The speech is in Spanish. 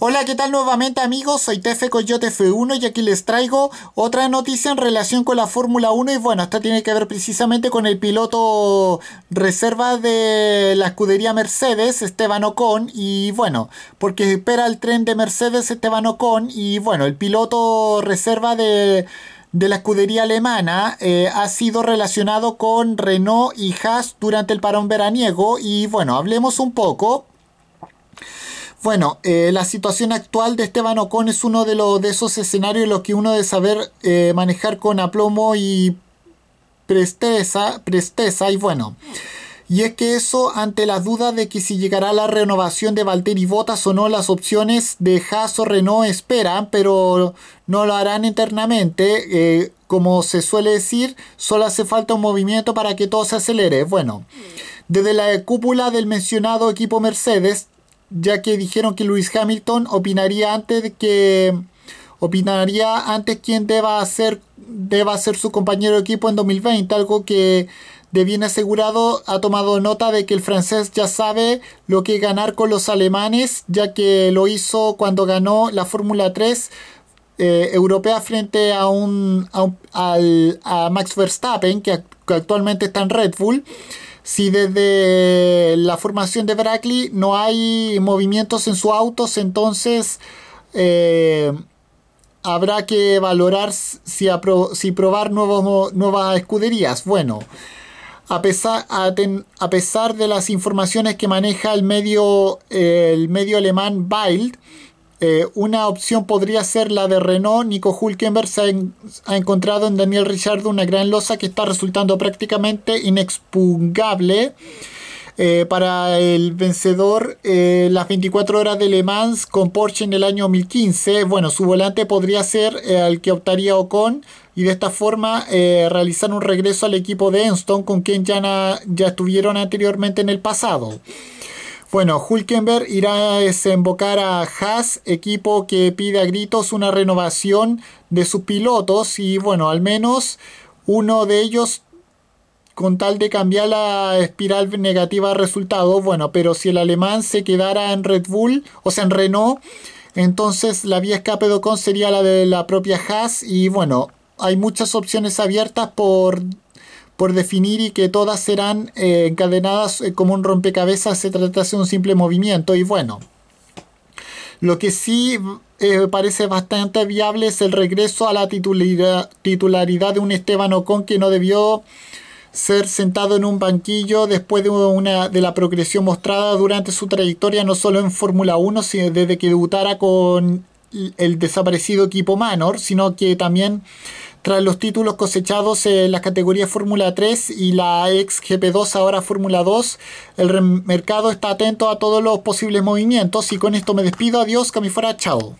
Hola, ¿qué tal nuevamente amigos? Soy Tefe Coyote F1 y aquí les traigo otra noticia en relación con la Fórmula 1 y bueno, esta tiene que ver precisamente con el piloto reserva de la escudería Mercedes, Esteban Ocon y bueno, porque espera el tren de Mercedes Esteban Ocon y bueno, el piloto reserva de de la escudería alemana eh, ha sido relacionado con Renault y Haas durante el parón veraniego y bueno, hablemos un poco bueno, eh, la situación actual de Esteban Ocon es uno de, los de esos escenarios en los que uno debe saber eh, manejar con aplomo y presteza, presteza y bueno. Y es que eso ante las dudas de que si llegará la renovación de Valtteri Bottas o no, las opciones de Haas o Renault esperan, pero no lo harán internamente. Eh, como se suele decir, solo hace falta un movimiento para que todo se acelere. Bueno, desde la cúpula del mencionado equipo Mercedes, ya que dijeron que Lewis Hamilton opinaría antes de que opinaría antes quién deba ser deba ser su compañero de equipo en 2020, algo que de bien asegurado ha tomado nota de que el francés ya sabe lo que ganar con los alemanes, ya que lo hizo cuando ganó la Fórmula 3 eh, europea frente a un, a Max Verstappen, que actualmente está en Red Bull si desde la formación de Brackley no hay movimientos en sus autos, entonces eh, habrá que valorar si, probar nuevas escuderías. Bueno, a pesar, de las informaciones que maneja el medio, el medio alemán Bild, eh, una opción podría ser la de Renault. Nico Hulkenberg ha, ha, encontrado en Daniel Richard una gran losa que está resultando prácticamente inexpugnable. Eh, para el vencedor, eh, las 24 horas de Le Mans con Porsche en el año 2015. Bueno, su volante podría ser el que optaría Ocon y de esta forma realizar un regreso al equipo de Enston con quien ya, ya estuvieron anteriormente en el pasado. Bueno, Hulkenberg irá a desembocar a Haas, equipo que pide a gritos una renovación de sus pilotos y bueno, al menos uno de ellos con tal de cambiar la espiral negativa de resultados, bueno, pero si el alemán se quedara en Red Bull, o sea, en Renault, entonces la vía escape con sería la de la propia Haas y bueno, hay muchas opciones abiertas por por definir y que todas serán eh, encadenadas eh, como un rompecabezas se tratase de un simple movimiento y bueno. Lo que sí eh, parece bastante viable es el regreso a la titularidad, de un Esteban Ocon que no debió ser sentado en un banquillo después de, una, de la progresión mostrada durante su trayectoria no solo en Fórmula 1, sino desde que debutara con el desaparecido equipo Manor, sino que también tras los títulos cosechados en eh, las categorías Fórmula 3 y la ex GP2 ahora Fórmula 2, el mercado está atento a todos los posibles movimientos y con esto me despido. Adiós, Camifora, chao.